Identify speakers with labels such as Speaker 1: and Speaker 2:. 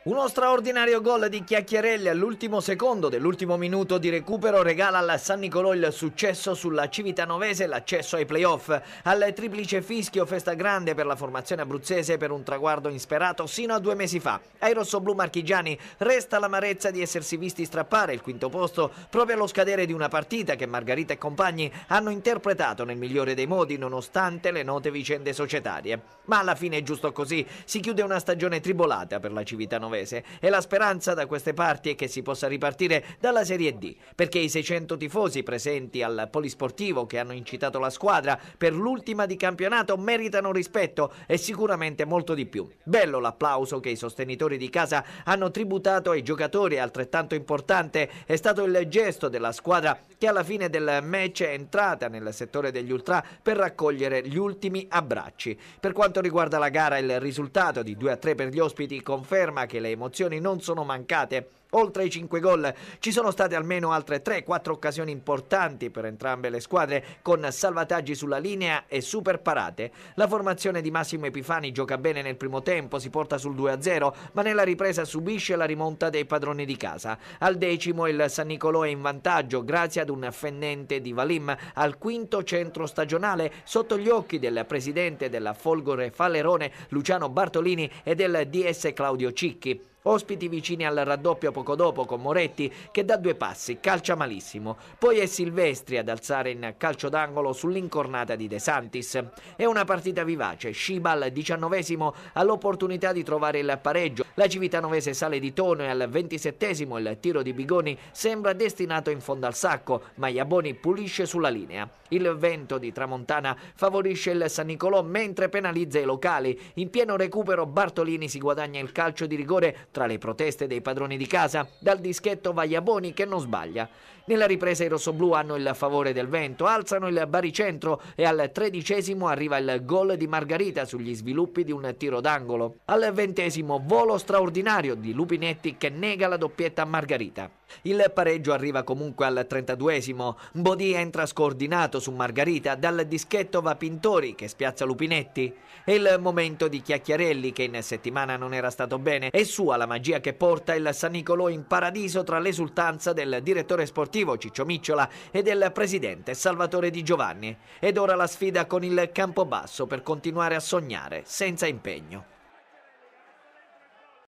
Speaker 1: Uno straordinario gol di Chiacchierelli all'ultimo secondo dell'ultimo minuto di recupero regala al San Nicolò il successo sulla Civitanovese e l'accesso ai playoff. Al triplice fischio festa grande per la formazione abruzzese per un traguardo insperato sino a due mesi fa. Ai rossoblù marchigiani resta l'amarezza di essersi visti strappare il quinto posto proprio allo scadere di una partita che Margarita e compagni hanno interpretato nel migliore dei modi nonostante le note vicende societarie. Ma alla fine è giusto così, si chiude una stagione tribolata per la Civitanovese genovese e la speranza da queste parti è che si possa ripartire dalla Serie D, perché i 600 tifosi presenti al polisportivo che hanno incitato la squadra per l'ultima di campionato meritano rispetto e sicuramente molto di più. Bello l'applauso che i sostenitori di casa hanno tributato ai giocatori, altrettanto importante è stato il gesto della squadra che alla fine del match è entrata nel settore degli ultra per raccogliere gli ultimi abbracci. Per quanto riguarda la gara, il risultato di 2 a 3 per gli ospiti conferma che perché le emozioni non sono mancate. Oltre ai 5 gol ci sono state almeno altre 3-4 occasioni importanti per entrambe le squadre con salvataggi sulla linea e super parate. La formazione di Massimo Epifani gioca bene nel primo tempo, si porta sul 2-0, ma nella ripresa subisce la rimonta dei padroni di casa. Al decimo il San Nicolò è in vantaggio grazie ad un fendente di Valim al quinto centro stagionale sotto gli occhi del presidente della Folgore Falerone Luciano Bartolini e del DS Claudio Cicchi. Ospiti vicini al raddoppio poco dopo con Moretti che da due passi calcia malissimo. Poi è Silvestri ad alzare in calcio d'angolo sull'incornata di De Santis. È una partita vivace. Scibal diciannovesimo ha l'opportunità di trovare il pareggio. La Civitanovese sale di tono e al ventisettesimo il tiro di Bigoni sembra destinato in fondo al sacco, ma Iaboni pulisce sulla linea. Il vento di Tramontana favorisce il San Nicolò mentre penalizza i locali. In pieno recupero Bartolini si guadagna il calcio di rigore tra le proteste dei padroni di casa. Dal dischetto va Iaboni che non sbaglia. Nella ripresa i rossoblù hanno il favore del vento, alzano il baricentro e al tredicesimo arriva il gol di Margarita sugli sviluppi di un tiro d'angolo. Al ventesimo volo straordinario di Lupinetti che nega la doppietta a Margarita. Il pareggio arriva comunque al 32esimo. Bodì entra scordinato su Margarita, dal dischetto va Pintori che spiazza Lupinetti. È il momento di Chiacchiarelli che in settimana non era stato bene. È sua la magia che porta il San Nicolò in paradiso tra l'esultanza del direttore sportivo Ciccio Micciola e del presidente Salvatore Di Giovanni. Ed ora la sfida con il Campobasso per continuare a sognare senza impegno.